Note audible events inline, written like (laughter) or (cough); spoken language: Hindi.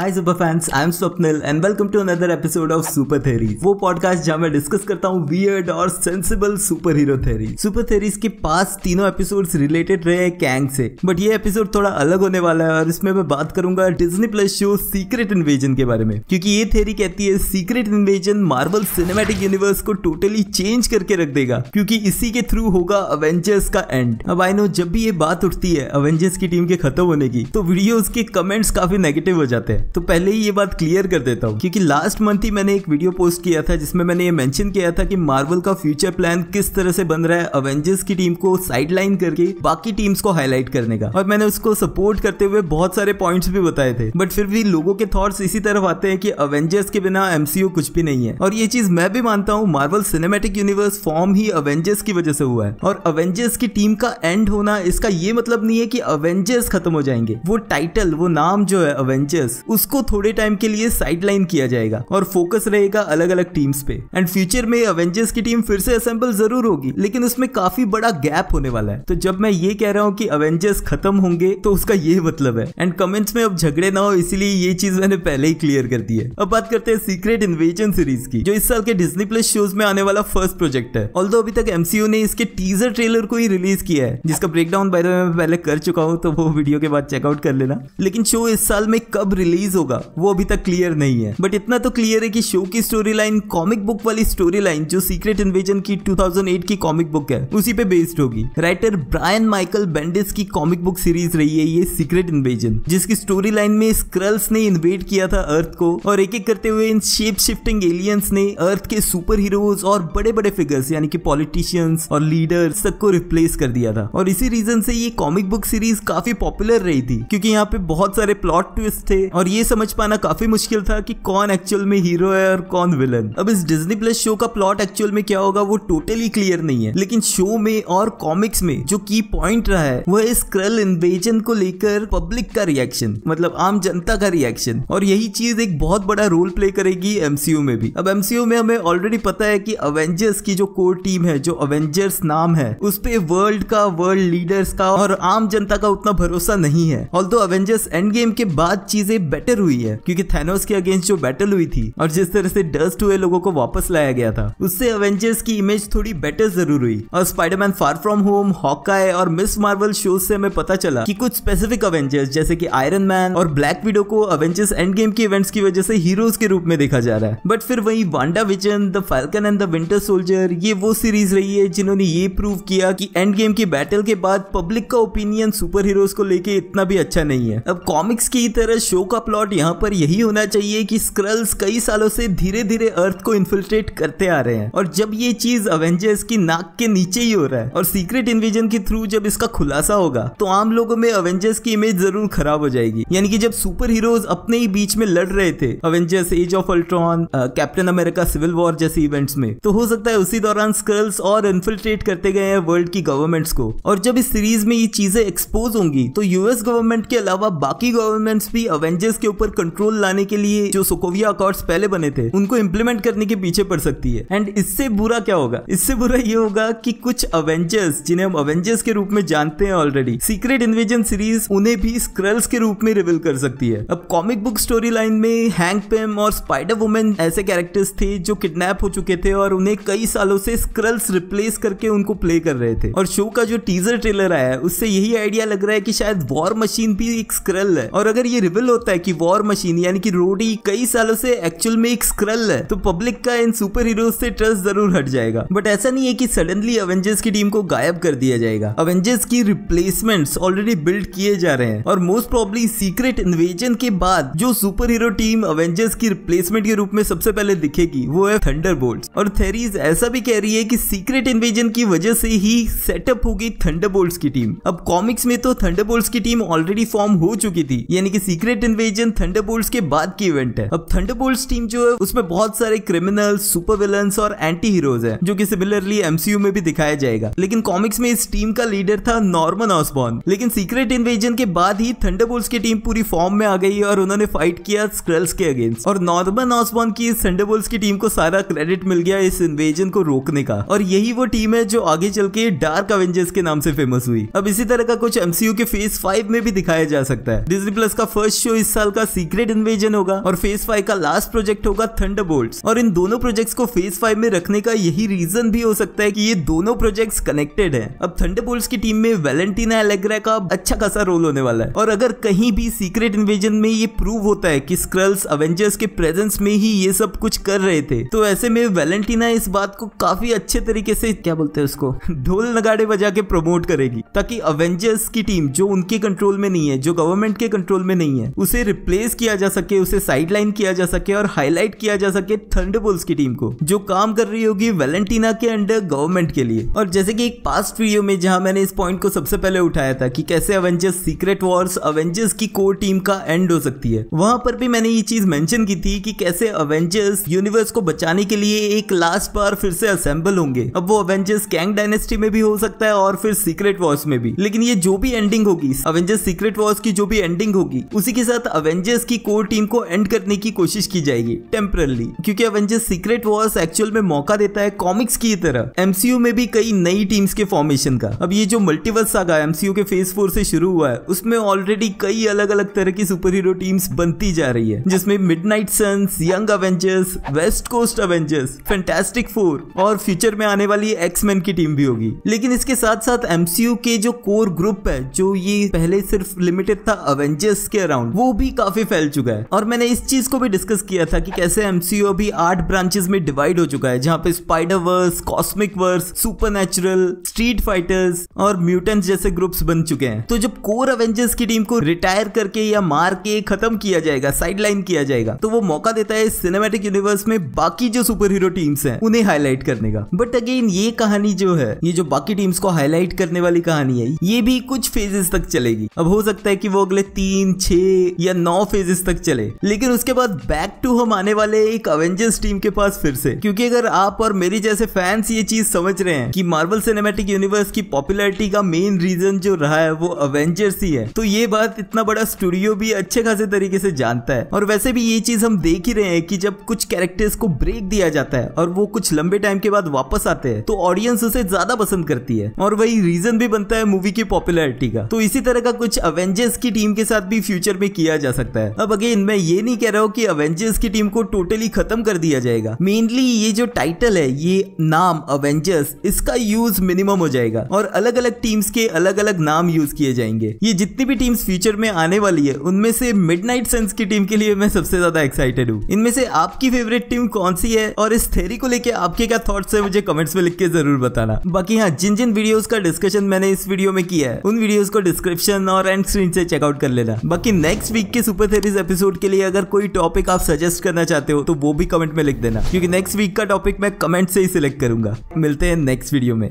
hi super fans I am Swapnil and welcome to another episode of super theory वो पॉडकास्ट जहां मैं डिस्कस करता हूँ वियर्ड और sensible super hero theory super theories के पास तीनों एपिसोड्स रिलेटेड रहे हैं कैंग से बट ये एपिसोड थोड़ा अलग होने वाला है और इसमें मैं बात करूंगा Disney plus show secret invasion के बारे में क्योंकि ये थेरी कहती है secret invasion Marvel cinematic universe को टोटली चेंज करके रख देगा क्योंकि इसी के थ्रू होगा अवेंजर्स का एंड अब आई नो जब भी ये बात उठती है अवेंजर्स की टीम के खत्म होने की तो वीडियोज के कमेंट्स काफी नेगेटिव हो जाते हैं तो पहले ही ये बात क्लियर कर देता हूँ क्योंकि लास्ट मंथ ही मैंने एक वीडियो पोस्ट किया था जिसमें मैंने ये मेंशन किया था कि मार्वल का फ्यूचर प्लान किस तरह से बन रहा है अवेंजर्स की टीम को साइड करके बाकी टीम्स को हाईलाइट करने का और मैंने उसको सपोर्ट करते हुए बहुत सारे पॉइंट्स भी बताए थे बट फिर भी लोगों के थॉट्स इसी तरफ आते हैं कि अवेंजर्स के बिना एमसीओ कुछ भी नहीं है और ये चीज मैं भी मानता हूँ मार्वल सिनेमेटिक यूनिवर्स फॉर्म ही अवेंजर्स की वजह से हुआ है और अवेंजर्स की टीम का एंड होना इसका ये मतलब नहीं है कि अवेंजर्स खत्म हो जाएंगे वो टाइटल वो नाम जो है अवेंजर्स उस उसको थोड़े टाइम के लिए साइडलाइन किया जाएगा और फोकस रहेगा अलग अलग टीम्स पे एंड फ्यूचर में अवेंजर्स की टीम फिर से असेंबल जरूर होगी लेकिन उसमें काफी बड़ा गैप होने वाला है तो जब मैं ये कह रहा हूँ कि अवेंजर्स खत्म होंगे तो उसका ये मतलब है एंड कमेंट्स में अब झगड़े ना हो इसलिए ये चीज मैंने पहले ही क्लियर कर दी है अब बात करते हैं सीक्रेट इन्वेजन सीरीज की जो इस साल के डिजनी प्लस शोज में आने वाला फर्स्ट प्रोजेक्ट है ऑल अभी तक एमसीयू ने इसके टीजर ट्रेलर को ही रिलीज किया है जिसका ब्रेकडाउन बाय द वे मैं पहले कर चुका हूँ तो वो वीडियो के बाद चेकआउट कर लेना लेकिन शो इस साल में कब रिलीज रिलीज होगा वो अभी तक क्लियर नहीं है बट इतना तो क्लियर है कि शो की स्टोरी लाइन कॉमिक बुक वाली स्टोरी लाइन जो सीक्रेट इन्वेजन की 2008 की कॉमिक बुक है उसी पे बेस्ड होगी राइटर ब्रायन माइकल बेंडिस की कॉमिक बुक सीरीज रही है ये सीक्रेट इन्वेजन जिसकी स्टोरी लाइन में स्क्रल्स ने इन्वेट किया था अर्थ को और एक एक करते हुए इन शेप शिफ्टिंग एलियंस ने अर्थ के सुपर हीरोज और बड़े बड़े फिगर्स यानी कि पॉलिटिशियंस और लीडर सबको रिप्लेस कर दिया था और इसी रीजन से ये कॉमिक बुक सीरीज काफी पॉपुलर रही थी क्योंकि यहाँ पे बहुत सारे प्लॉट ट्विस्ट थे और ये समझ पाना काफी मुश्किल था कि कौन एक्चुअल में हीरो है और कौन विलन अब इस डिज्नी प्लस शो का प्लॉट एक्चुअल में क्या होगा वो टोटली क्लियर नहीं है लेकिन शो में और कॉमिक्स में जो की पॉइंट रहा है वह इस क्रल इन्वेजन को लेकर पब्लिक का रिएक्शन मतलब आम जनता का रिएक्शन और यही चीज एक बहुत बड़ा रोल प्ले करेगी एमसीयू में भी अब एमसीयू में हमें ऑलरेडी पता है कि अवेंजर्स की जो कोर टीम है जो अवेंजर्स नाम है उस पे वर्ल्ड का वर्ल्ड लीडर्स का और आम जनता का उतना भरोसा नहीं है ऑल अवेंजर्स एंड गेम के बाद चीजें बेटर हुई है क्योंकि थेनोस के अगेंस्ट जो बैटल हुई थी और जिस तरह से डस्ट हुए लोगों को वापस लाया गया था उससे अवेंजर्स की इमेज थोड़ी बेटर जरूर हुई और Spiderman far from home Hawkeye और मिस मार्वल शो से हमें पता चला कि कुछ स्पेसिफिक अवेंजर्स जैसे कि आयरन मैन और ब्लैक विडो को अवेंजर्स एंड गेम के इवेंट्स की वजह से हीरोज के रूप में देखा जा रहा है बट फिर वही WandaVision the Falcon and the Winter Soldier ये वो सीरीज रही है जिन्होंने ये प्रूव किया कि एंड गेम की बैटल के बाद पब्लिक का ओपिनियन सुपर हीरोज को लेके इतना भी अच्छा नहीं है अब कॉमिक्स की तरह शो का प्लॉट यहाँ पर यही होना चाहिए कि स्क्रल्स कई सालों से धीरे धीरे अर्थ को इन्फिल्ट्रेट करते आ रहे हैं और जब ये चीज अवेंजर्स की नाक के नीचे ही हो रहा है और सीक्रेट इन्विजन के थ्रू जब इसका खुलासा होगा तो आम लोगों में अवेंजर्स की इमेज जरूर खराब हो जाएगी यानी कि जब सुपर हीरोज अपने ही बीच में लड़ रहे थे Avengers age of Ultron Captain America civil war जैसे इवेंट्स में तो हो सकता है उसी दौरान स्क्रल्स और इन्फिल्ट्रेट करते गए हैं वर्ल्ड की गवर्नमेंट्स को और जब इस सीरीज में ये चीजें एक्सपोज होंगी तो यूएस गवर्नमेंट के अलावा बाकी गवर्नमेंट्स भी अवेंजर्स के ऊपर कंट्रोल लाने के लिए जो सोकोविया अकॉर्ड पहले बने थे उनको इम्प्लीमेंट करने के पीछे पड़ सकती है एंड इससे बुरा क्या होगा इससे बुरा ये होगा कि कुछ अवेंजर्स जिन्हें हम अवेंजर्स के रूप में जानते हैं ऑलरेडी सीक्रेट इन्वेजन सीरीज उन्हें भी स्क्रल्स के रूप में रिविल कर सकती है अब कॉमिक बुक स्टोरी लाइन में हैंग पेम और स्पाइडर वुमेन ऐसे कैरेक्टर्स थे जो किडनैप हो चुके थे और उन्हें कई सालों से स्क्रल्स रिप्लेस करके उनको प्ले कर रहे थे और शो का जो टीजर ट्रेलर आया है उससे यही आइडिया लग रहा है कि शायद वॉर मशीन भी एक स्क्रल है और अगर ये रिविल होता है कि कि वॉर मशीन यानी कि रोडी कई सालों से एक्चुअल में एक स्क्रल है तो पब्लिक का इन सुपर हीरो से ट्रस्ट जरूर हट जाएगा बट ऐसा नहीं है कि सडनली अवेंजर्स की टीम को गायब कर दिया जाएगा अवेंजर्स की रिप्लेसमेंट्स ऑलरेडी बिल्ड किए जा रहे हैं और मोस्ट प्रॉब्ली सीक्रेट इन्वेजन के बाद जो सुपर हीरो टीम अवेंजर्स की रिप्लेसमेंट के रूप में सबसे पहले दिखेगी वो है थंडर और थेरीज ऐसा भी कह रही है कि सीक्रेट इन्वेजन की वजह से ही सेटअप होगी थंडर की टीम अब कॉमिक्स में तो थंडर की टीम ऑलरेडी फॉर्म हो चुकी थी यानी कि सीक्रेट इन्वेजन रीजन थंडरबोल्ट्स के बाद की इवेंट है अब थंडरबोल्ट्स टीम जो है उसमें बहुत सारे क्रिमिनल सुपर विलन्स और एंटी हीरोज है जो कि सिमिलरली एमसीयू में भी दिखाया जाएगा लेकिन कॉमिक्स में इस टीम का लीडर था नॉर्मन ऑसबॉर्न लेकिन सीक्रेट इन्वेजन के बाद ही थंडरबोल्ट्स की टीम पूरी फॉर्म में आ गई और उन्होंने फाइट किया स्क्रल्स के अगेंस्ट और नॉर्मन ऑसबॉर्न की इस थंडरबोल्ट्स की टीम को सारा क्रेडिट मिल गया इस इन्वेजन को रोकने का और यही वो टीम है जो आगे चल के डार्क अवेंजर्स के नाम से फेमस हुई अब इसी तरह का कुछ एमसीयू के फेज फाइव में भी दिखाया जा सकता है डिजनी प्लस का फर्स्ट शो इस साल साल का सीक्रेट इन्वेजन होगा और फेज फाइव का लास्ट प्रोजेक्ट होगा थंडरबोल्ट्स और इन दोनों प्रोजेक्ट को फेज फाइव में रखने का यही रीजन भी हो सकता है की ये दोनों प्रोजेक्ट कनेक्टेड है अब थंडरबोल्ट्स की टीम में वेलेंटीना एलेग्रा का अच्छा खासा रोल होने वाला है और अगर कहीं भी सीक्रेट इन्वेजन में ये प्रूव होता है कि स्क्रल्स अवेंजर्स के प्रेजेंस में ही ये सब कुछ कर रहे थे तो ऐसे में वेलेंटीना इस बात को काफी अच्छे तरीके से क्या बोलते हैं उसको (laughs) ढोल नगाड़े बजा के प्रमोट करेगी ताकि अवेंजर्स की टीम जो उनके कंट्रोल में नहीं है जो गवर्नमेंट के कंट्रोल में नहीं है उसे रिप्लेस किया जा सके उसे साइडलाइन किया जा सके और हाईलाइट किया जा सके थंडरबोल्ट्स की टीम को जो काम कर रही होगी वेलेंटीना के अंडर गवर्नमेंट के लिए और जैसे कि एक पास्ट वीडियो में जहां मैंने इस पॉइंट को सबसे पहले उठाया था कि कैसे अवेंजर्स सीक्रेट वॉर्स अवेंजर्स की कोर टीम का एंड हो सकती है वहां पर भी मैंने ये चीज मेंशन की थी कि कैसे अवेंजर्स यूनिवर्स को बचाने के लिए एक लास्ट बार फिर से असेंबल होंगे अब वो अवेंजर्स कैंग डायनेस्टी में भी हो सकता है और फिर सीक्रेट वॉर्स में भी लेकिन ये जो भी एंडिंग होगी अवेंजर्स सीक्रेट वॉर्स की जो भी एंडिंग होगी उसी के साथ अवेंजर्स की कोर टीम को एंड करने की कोशिश की जाएगी टेम्परली क्योंकि अवेंजर्स सीक्रेट वॉर्स एक्चुअल में मौका देता है कॉमिक्स की तरह एमसीयू में भी कई नई टीम्स के फॉर्मेशन का अब ये जो मल्टीवर्स आगा एमसीयू के फेज फोर से शुरू हुआ है उसमें ऑलरेडी कई अलग अलग तरह की सुपर हीरो टीम्स बनती जा रही है जिसमें Midnight Sons Young Avengers West Coast Avengers Fantastic Four और फ्यूचर में आने वाली एक्समैन की टीम भी होगी लेकिन इसके साथ साथ एमसीयू के जो कोर ग्रुप है जो ये पहले सिर्फ लिमिटेड था अवेंजर्स के अराउंड वो भी भी काफी फैल चुका है और मैंने इस चीज को भी डिस्कस किया था कि कैसे एमसीओ अभी आठ ब्रांचेस में डिवाइड हो चुका है जहाँ पे spider verse cosmic verse super natural street fighters और म्यूटेंट जैसे ग्रुप्स बन चुके हैं तो जब कोर अवेंजर्स की टीम को रिटायर करके या मार के खत्म किया जाएगा साइडलाइन किया जाएगा तो वो मौका देता है सिनेमेटिक यूनिवर्स में बाकी जो सुपर हीरो टीम्स हैं उन्हें हाईलाइट करने का बट अगेन ये कहानी जो है ये जो बाकी टीम्स को हाईलाइट करने वाली कहानी है ये भी कुछ फेजेस तक चलेगी अब हो सकता है कि वो अगले तीन छह या नौ फेजेस तक चले लेकिन उसके बाद बैक टू हम आने वाले एक अवेंजर्स टीम के पास फिर से क्योंकि अगर आप और मेरी जैसे फैंस ये चीज समझ रहे हैं कि मार्बल सिनेमेटिक यूनिवर्स की पॉपुलरिटी का मेन रीजन जो रहा है वो अवेंजर्स ही है तो ये बात इतना बड़ा स्टूडियो भी अच्छे खासे तरीके से जानता है और वैसे भी ये चीज हम देख ही रहे हैं कि जब कुछ कैरेक्टर्स को ब्रेक दिया जाता है और वो कुछ लंबे टाइम के बाद वापस आते हैं तो ऑडियंस उसे ज्यादा पसंद करती है और वही रीजन भी बनता है मूवी की पॉपुलरिटी का तो इसी तरह का कुछ अवेंजर्स की टीम के साथ भी फ्यूचर में किया जा जा सकता है अब अगेन मैं ये नहीं कह रहा हूँ कि अवेंजर्स की टीम को टोटली खत्म कर दिया जाएगा मेनली ये जो टाइटल है ये नाम अवेंजर्स इसका यूज मिनिमम हो जाएगा और अलग अलग टीम्स के अलग अलग नाम यूज किए जाएंगे ये जितनी भी टीम्स फ्यूचर में आने वाली है उनमें से मिडनाइट सन्स की टीम के लिए मैं सबसे ज्यादा एक्साइटेड हूँ इनमें से आपकी फेवरेट टीम कौन सी है और इस थेरी को लेकर आपके क्या थॉट्स है मुझे कमेंट्स में लिख के जरूर बताना बाकी हाँ जिन जिन वीडियोस का डिस्कशन मैंने इस वीडियो में किया है उन वीडियोस को डिस्क्रिप्शन और एंड स्क्रीन से चेकआउट कर लेना बाकी नेक्स्ट वीक के के सुपर थेरीज एपिसोड के लिए अगर कोई टॉपिक आप सजेस्ट करना चाहते हो तो वो भी कमेंट में लिख देना क्योंकि नेक्स्ट वीक का टॉपिक मैं कमेंट से ही सिलेक्ट करूंगा मिलते हैं नेक्स्ट वीडियो में